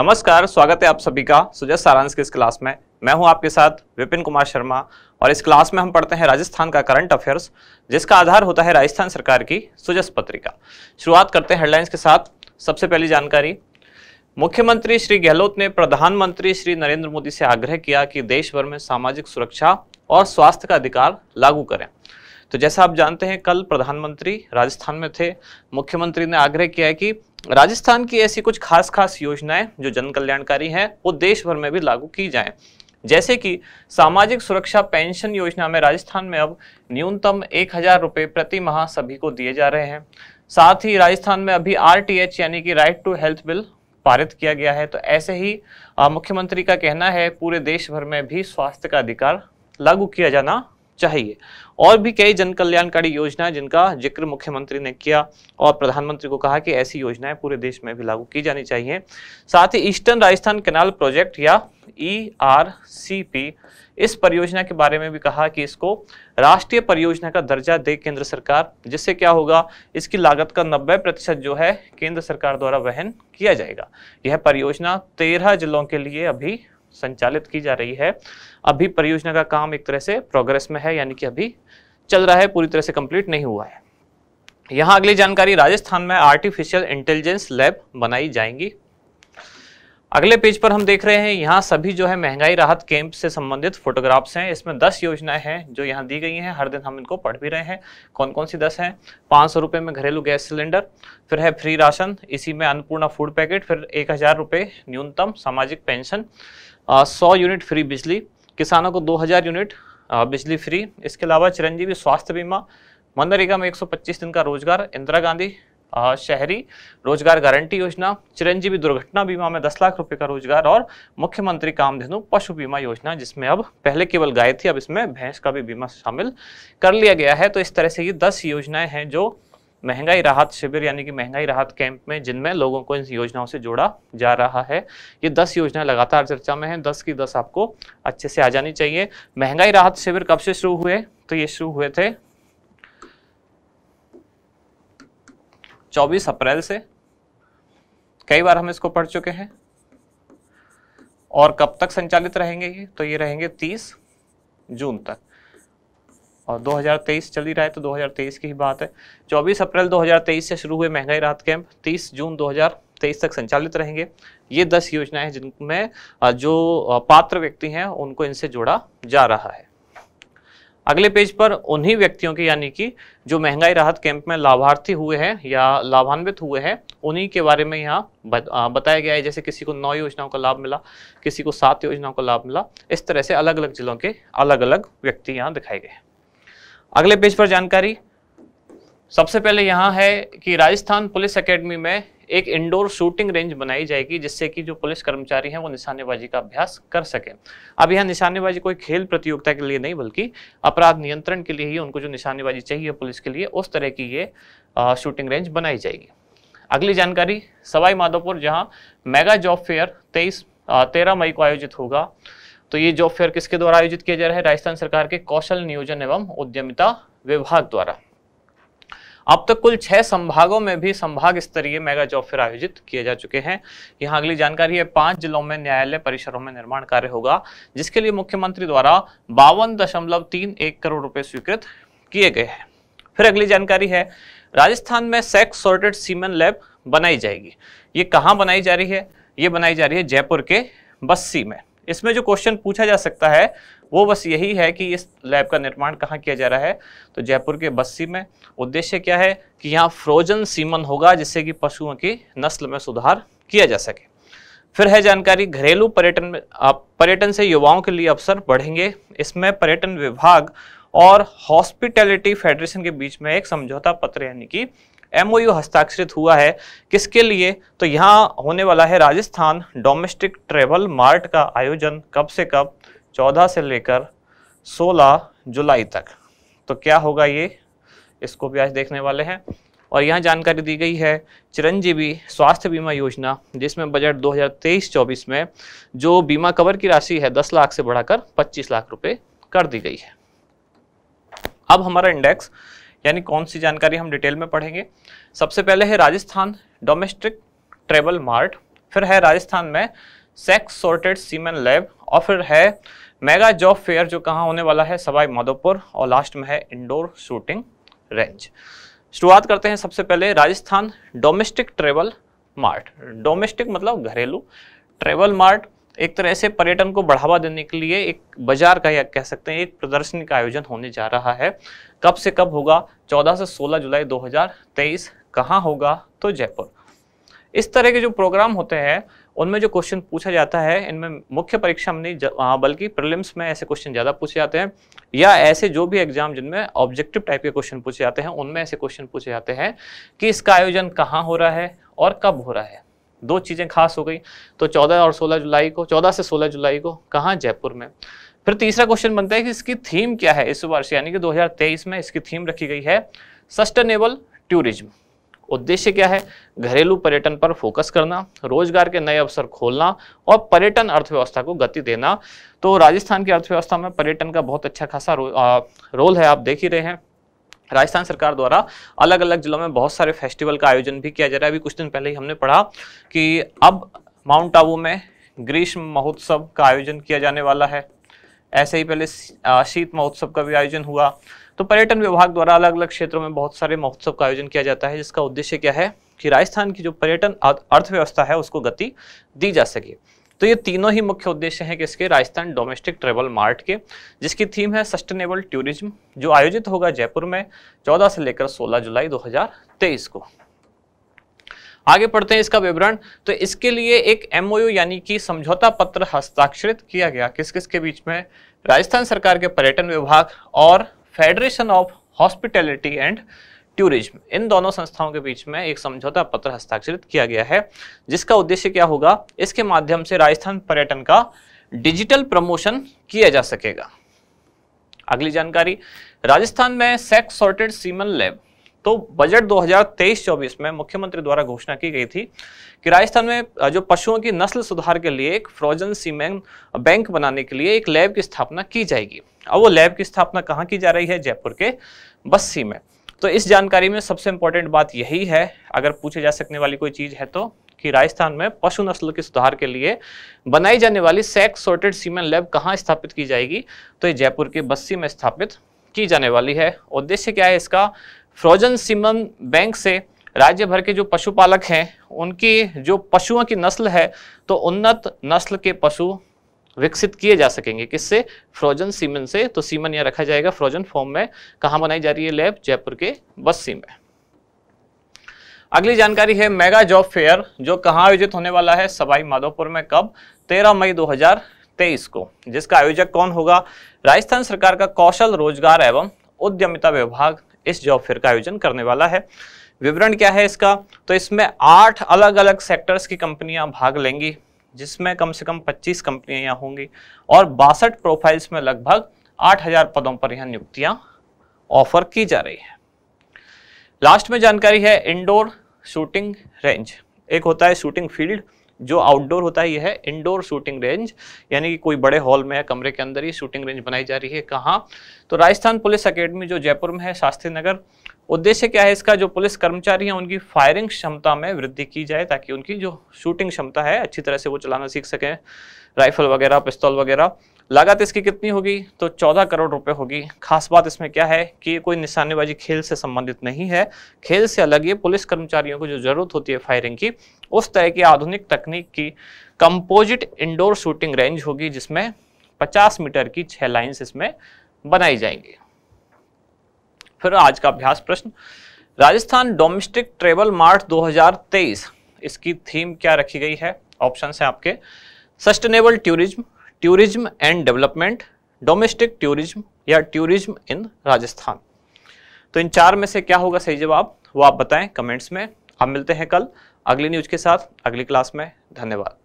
नमस्कार स्वागत है आप सभी का सुजय सारांश के इस क्लास में मैं हूं आपके साथ विपिन कुमार शर्मा और इस क्लास में हम पढ़ते हैं राजस्थान का करंट अफेयर्स जिसका आधार होता है राजस्थान सरकार की सुजस पत्रिका शुरुआत करते हैं हेडलाइंस के साथ सबसे पहली जानकारी मुख्यमंत्री श्री गहलोत ने प्रधानमंत्री श्री नरेंद्र मोदी से आग्रह किया कि देश भर में सामाजिक सुरक्षा और स्वास्थ्य का अधिकार लागू करें तो जैसा आप जानते हैं कल प्रधानमंत्री राजस्थान में थे मुख्यमंत्री ने आग्रह किया है कि राजस्थान की ऐसी कुछ खास खास योजनाएं जो जन कल्याणकारी हैं वो देश भर में भी लागू की जाएं जैसे कि सामाजिक सुरक्षा पेंशन योजना में राजस्थान में अब न्यूनतम एक हजार रुपये प्रति माह सभी को दिए जा रहे हैं साथ ही राजस्थान में अभी आर यानी कि राइट टू हेल्थ बिल पारित किया गया है तो ऐसे ही मुख्यमंत्री का कहना है पूरे देश भर में भी स्वास्थ्य का अधिकार लागू किया जाना चाहिए और भी कई जन कल्याणकारी योजनाएं जिनका जिक्र मुख्यमंत्री ने किया और प्रधानमंत्री को कहा कि ऐसी योजनाएं पूरे देश में भी लागू की जानी चाहिए साथ ही ईस्टर्न राजस्थान कैनाल प्रोजेक्ट या ई e इस परियोजना के बारे में भी कहा कि इसको राष्ट्रीय परियोजना का दर्जा दे केंद्र सरकार जिससे क्या होगा इसकी लागत का 90 प्रतिशत जो है केंद्र सरकार द्वारा वहन किया जाएगा यह परियोजना तेरह जिलों के लिए अभी संचालित की जा रही है अभी परियोजना का काम एक तरह से प्रोग्रेस में है यानी कि अभी चल रहा है पूरी तरह से कंप्लीट नहीं हुआ है यहां अगली जानकारी राजस्थान में आर्टिफिशियल इंटेलिजेंस लैब बनाई जाएंगी अगले पेज पर हम देख रहे हैं यहाँ सभी जो है महंगाई राहत कैंप से संबंधित फोटोग्राफ्स हैं इसमें 10 योजनाएं हैं जो यहाँ दी गई हैं हर दिन हम इनको पढ़ भी रहे हैं कौन कौन सी 10 हैं पाँच सौ रुपये में घरेलू गैस सिलेंडर फिर है फ्री राशन इसी में अन्नपूर्णा फूड पैकेट फिर एक हज़ार रुपये न्यूनतम सामाजिक पेंशन सौ यूनिट फ्री बिजली किसानों को 2000 यूनिट बिजली फ्री इसके अलावा चिरंजीवी स्वास्थ्य बीमा मनरेगा में 125 दिन का रोजगार इंदिरा गांधी शहरी रोजगार गारंटी योजना चिरंजीवी दुर्घटना बीमा में 10 लाख रुपए का रोजगार और मुख्यमंत्री कामधेनु पशु बीमा योजना जिसमें अब पहले केवल गाय थी अब इसमें भैंस का भी बीमा शामिल कर लिया गया है तो इस तरह से ये दस योजनाएं हैं जो महंगाई राहत शिविर यानी कि महंगाई राहत कैंप में जिनमें लोगों को इन योजनाओं से जोड़ा जा रहा है ये दस योजना लगातार चर्चा में है दस की दस आपको अच्छे से आ जानी चाहिए महंगाई राहत शिविर कब से शुरू हुए तो ये शुरू हुए थे 24 अप्रैल से कई बार हम इसको पढ़ चुके हैं और कब तक संचालित रहेंगे ये तो ये रहेंगे तीस जून तक और 2023 चल ही रहा है तो 2023 की ही बात है 24 अप्रैल 2023 से शुरू हुए महंगाई राहत कैंप 30 जून 2023 तक संचालित रहेंगे ये 10 योजनाएं हैं जिनमें जो पात्र व्यक्ति हैं उनको इनसे जोड़ा जा रहा है अगले पेज पर उन्हीं व्यक्तियों के यानी कि जो महंगाई राहत कैंप में लाभार्थी हुए हैं या लाभान्वित हुए हैं उन्हीं के बारे में यहाँ बताया गया है जैसे किसी को नौ योजनाओं का लाभ मिला किसी को सात योजनाओं का लाभ मिला इस तरह से अलग अलग जिलों के अलग अलग व्यक्ति यहाँ दिखाए गए हैं अगले पेज पर जानकारी सबसे पहले यहाँ है कि राजस्थान पुलिस अकेडमी में एक इंडोर शूटिंग रेंज बनाई जाएगी जिससे कि जो पुलिस कर्मचारी हैं वो निशानेबाजी का अभ्यास कर सकें अब यहाँ निशानेबाजी कोई खेल प्रतियोगिता के लिए नहीं बल्कि अपराध नियंत्रण के लिए ही उनको जो निशानेबाजी चाहिए पुलिस के लिए उस तरह की ये शूटिंग रेंज बनाई जाएगी अगली जानकारी सवाई माधोपुर जहाँ मेगा जॉब फेयर तेईस तेरह मई को आयोजित होगा तो ये जॉब फेयर किसके द्वारा आयोजित किया जा रहा है राजस्थान सरकार के कौशल नियोजन एवं उद्यमिता विभाग द्वारा अब तक कुल छह संभागों में भी संभाग स्तरीय मेगा जॉब फेयर आयोजित किए जा चुके हैं यहाँ अगली जानकारी है पांच जिलों में न्यायालय परिसरों में निर्माण कार्य होगा जिसके लिए मुख्यमंत्री द्वारा बावन दशमलव तीन एक करोड़ रुपए स्वीकृत किए गए हैं फिर अगली जानकारी है राजस्थान में सेक्स सॉर्टेड सीमन लैब बनाई जाएगी ये कहाँ बनाई जा रही है ये बनाई जा रही है जयपुर के बस्सी में इसमें जो क्वेश्चन पूछा जा सकता है वो बस यही है कि इस लैब का निर्माण कहाँ किया जा रहा है तो जयपुर के बस्सी में उद्देश्य क्या है कि यहाँ फ्रोजन सीमन होगा जिससे कि पशुओं की नस्ल में सुधार किया जा सके फिर है जानकारी घरेलू पर्यटन में पर्यटन से युवाओं के लिए अवसर बढ़ेंगे इसमें पर्यटन विभाग और हॉस्पिटैलिटी फेडरेशन के बीच में एक समझौता पत्र यानी कि एमओयू हस्ताक्षरित हुआ है किसके लिए तो यहाँ होने वाला है राजस्थान डोमेस्टिक ट्रेवल मार्ट का आयोजन कब से कब 14 से लेकर 16 जुलाई तक तो क्या होगा ये इसको भी आज देखने वाले हैं और यहाँ जानकारी दी गई है चिरंजीवी स्वास्थ्य बीमा योजना जिसमें बजट 2023-24 में जो बीमा कवर की राशि है 10 लाख से बढ़ाकर 25 लाख रुपए कर दी गई है अब हमारा इंडेक्स यानी कौन सी जानकारी हम डिटेल में पढ़ेंगे सबसे पहले है राजस्थान डोमेस्टिक ट्रेवल मार्ट फिर है राजस्थान में सेक्स सॉर्टेड सीमेन लैब और फिर है मेगा जॉब फेयर जो कहाँ होने वाला है सवाई माधोपुर और लास्ट में है इंडोर शूटिंग रेंज शुरुआत करते हैं सबसे पहले Rajasthan domestic travel mart domestic मतलब घरेलू ट्रेवल मार्ट एक तरह से पर्यटन को बढ़ावा देने के लिए एक बाजार का या कह सकते हैं एक प्रदर्शनी का आयोजन होने जा रहा है कब से कब होगा 14 से 16 जुलाई 2023 कहाँ होगा तो जयपुर इस तरह के जो प्रोग्राम होते हैं उनमें जो क्वेश्चन पूछा जाता है इनमें मुख्य परीक्षा में नहीं हाँ, बल्कि प्रिलिम्स में ऐसे क्वेश्चन ज़्यादा पूछे जाते हैं या ऐसे जो भी एग्जाम जिनमें ऑब्जेक्टिव टाइप के क्वेश्चन पूछे जाते हैं उनमें ऐसे क्वेश्चन पूछे जाते हैं कि इसका आयोजन कहाँ हो रहा है और कब हो रहा है दो चीज़ें खास हो गई तो 14 और 16 जुलाई को 14 से 16 जुलाई को कहाँ जयपुर में फिर तीसरा क्वेश्चन बनता है कि इसकी थीम क्या है इस वर्ष यानी कि 2023 में इसकी थीम रखी गई है सस्टेनेबल टूरिज्म उद्देश्य क्या है घरेलू पर्यटन पर फोकस करना रोजगार के नए अवसर खोलना और पर्यटन अर्थव्यवस्था को गति देना तो राजस्थान की अर्थव्यवस्था में पर्यटन का बहुत अच्छा खासा रो, आ, रोल है आप देख ही रहे हैं राजस्थान सरकार द्वारा अलग अलग जिलों में बहुत सारे फेस्टिवल का आयोजन भी किया जा रहा है अभी कुछ दिन पहले ही हमने पढ़ा कि अब माउंट आबू में ग्रीष्म महोत्सव का आयोजन किया जाने वाला है ऐसे ही पहले शीत महोत्सव का भी आयोजन हुआ तो पर्यटन विभाग द्वारा अलग अलग क्षेत्रों में बहुत सारे महोत्सव का आयोजन किया जाता है जिसका उद्देश्य क्या है कि राजस्थान की जो पर्यटन अर्थव्यवस्था है उसको गति दी जा सके तो ये तीनों ही मुख्य उद्देश्य हैं किसके राजस्थान डोमेस्टिक ट्रेवल मार्ट के जिसकी थीम है सस्टेनेबल टूरिज्म जो आयोजित होगा जयपुर में 14 से लेकर 16 जुलाई 2023 को आगे पढ़ते हैं इसका विवरण तो इसके लिए एक एमओयू यानी कि समझौता पत्र हस्ताक्षरित किया गया किस किस के बीच में राजस्थान सरकार के पर्यटन विभाग और federation of hospitality and tourism इन दोनों संस्थाओं के बीच में एक समझौता पत्र हस्ताक्षरित किया गया है जिसका उद्देश्य क्या होगा इसके माध्यम से राजस्थान पर्यटन का डिजिटल प्रमोशन किया जा सकेगा अगली जानकारी राजस्थान में सेक्स सॉर्टेड सीमन लैब तो बजट 2023-24 में मुख्यमंत्री द्वारा घोषणा की गई थी कि राजस्थान में जो पशुओं की नस्ल सुधार के लिए एक फ्रोजन सीमेन बैंक बनाने के लिए एक लैब की स्थापना की जाएगी अब वो लैब की स्थापना कहाँ की जा रही है जयपुर के बस्सी में तो इस जानकारी में सबसे इंपॉर्टेंट बात यही है अगर पूछे जा सकने वाली कोई चीज़ है तो कि राजस्थान में पशु नस्ल के सुधार के लिए बनाई जाने वाली सेक्स सोर्टेड सीमेन लैब कहाँ स्थापित की जाएगी तो ये जयपुर के बस्सी में स्थापित की जाने वाली है उद्देश्य क्या है इसका फ्रोजन सीमन बैंक से राज्य भर के जो पशुपालक हैं उनकी जो पशुओं की नस्ल है तो उन्नत नस्ल के पशु विकसित किए जा सकेंगे किससे फ्रोजन सीमन से तो सीमन यहाँ रखा जाएगा फ्रोजन फॉर्म में कहा बनाई जा रही है लैब जयपुर के बस्सी में अगली जानकारी है मेगा जॉब फेयर जो कहाँ आयोजित होने वाला है सवाई माधोपुर में कब 13 मई 2023 को जिसका आयोजक कौन होगा राजस्थान सरकार का कौशल रोजगार एवं उद्यमिता विभाग इस जॉब फेयर का आयोजन करने वाला है विवरण क्या है इसका तो इसमें आठ अलग अलग सेक्टर्स की कंपनियां भाग लेंगी जिसमें कम से कम 25 कंपनियां यहाँ होंगी और बासठ प्रोफाइल्स में लगभग 8000 पदों पर यहाँ नियुक्तियां ऑफर की जा रही है लास्ट में जानकारी है इंडोर शूटिंग रेंज एक होता है शूटिंग फील्ड जो आउटडोर होता है यह है इंडोर शूटिंग रेंज यानी कि कोई बड़े हॉल में या कमरे के अंदर ही शूटिंग रेंज बनाई जा रही है कहाँ तो राजस्थान पुलिस अकेडमी जो जयपुर में है शास्त्री नगर उद्देश्य क्या है इसका जो पुलिस कर्मचारी हैं उनकी फायरिंग क्षमता में वृद्धि की जाए ताकि उनकी जो शूटिंग क्षमता है अच्छी तरह से वो चलाना सीख सकें राइफल वगैरह पिस्तौल वगैरह लागत इसकी कितनी होगी तो 14 करोड़ रुपए होगी खास बात इसमें क्या है कि ये कोई निशानेबाजी खेल से संबंधित नहीं है खेल से अलग ये पुलिस कर्मचारियों को जो जरूरत होती है फायरिंग की उस तरह की आधुनिक तकनीक की कंपोजिट इंडोर शूटिंग रेंज होगी जिसमें पचास मीटर की छह लाइन्स इसमें बनाई जाएंगी फिर आज का अभ्यास प्रश्न राजस्थान डोमेस्टिक ट्रेवल मार्ट दो इसकी थीम क्या रखी गई है ऑप्शन है आपके sustainable tourism tourism and development domestic tourism या टूरिज्म इन राजस्थान तो इन चार में से क्या होगा सही जवाब वो आप बताएं कमेंट्स में आप मिलते हैं कल अगली न्यूज के साथ अगली क्लास में धन्यवाद